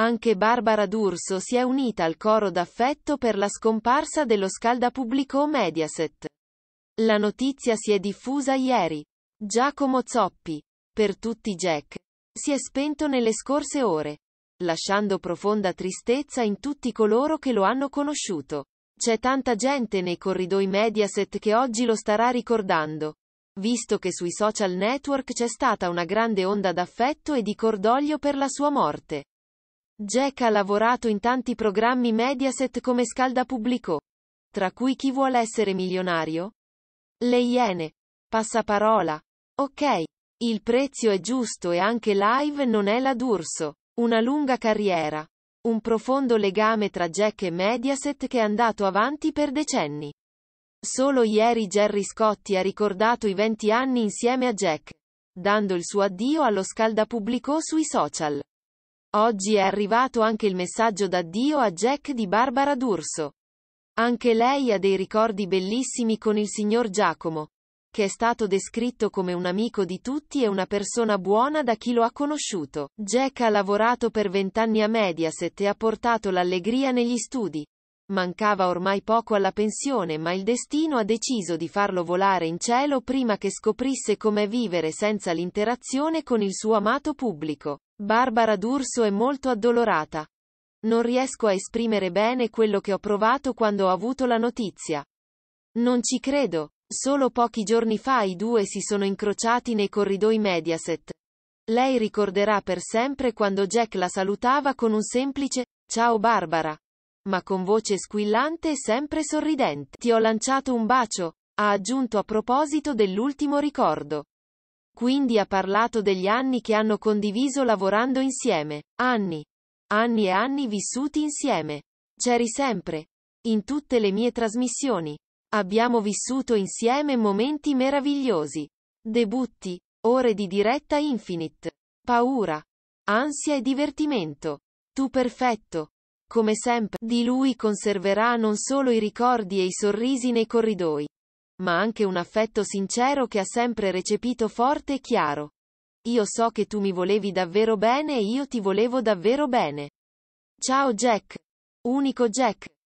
Anche Barbara D'Urso si è unita al coro d'affetto per la scomparsa dello scaldapubblico Mediaset. La notizia si è diffusa ieri. Giacomo Zoppi, per tutti Jack, si è spento nelle scorse ore, lasciando profonda tristezza in tutti coloro che lo hanno conosciuto. C'è tanta gente nei corridoi Mediaset che oggi lo starà ricordando, visto che sui social network c'è stata una grande onda d'affetto e di cordoglio per la sua morte. Jack ha lavorato in tanti programmi Mediaset come Scalda Pubblico, tra cui Chi vuole essere milionario? Le Iene. Passaparola. Ok. Il prezzo è giusto e anche live non è la d'Urso. Una lunga carriera. Un profondo legame tra Jack e Mediaset che è andato avanti per decenni. Solo ieri Jerry Scotti ha ricordato i 20 anni insieme a Jack, dando il suo addio allo scalda pubblico sui social. Oggi è arrivato anche il messaggio d'addio a Jack di Barbara D'Urso. Anche lei ha dei ricordi bellissimi con il signor Giacomo, che è stato descritto come un amico di tutti e una persona buona da chi lo ha conosciuto. Jack ha lavorato per vent'anni a Mediaset e ha portato l'allegria negli studi, Mancava ormai poco alla pensione, ma il destino ha deciso di farlo volare in cielo prima che scoprisse com'è vivere senza l'interazione con il suo amato pubblico. Barbara D'Urso è molto addolorata. Non riesco a esprimere bene quello che ho provato quando ho avuto la notizia. Non ci credo. Solo pochi giorni fa i due si sono incrociati nei corridoi Mediaset. Lei ricorderà per sempre quando Jack la salutava con un semplice Ciao Barbara ma con voce squillante e sempre sorridente. Ti ho lanciato un bacio, ha aggiunto a proposito dell'ultimo ricordo. Quindi ha parlato degli anni che hanno condiviso lavorando insieme, anni, anni e anni vissuti insieme. C'eri sempre, in tutte le mie trasmissioni. Abbiamo vissuto insieme momenti meravigliosi. Debutti, ore di diretta infinite, paura, ansia e divertimento. Tu perfetto, come sempre, di lui conserverà non solo i ricordi e i sorrisi nei corridoi, ma anche un affetto sincero che ha sempre recepito forte e chiaro. Io so che tu mi volevi davvero bene e io ti volevo davvero bene. Ciao Jack. Unico Jack.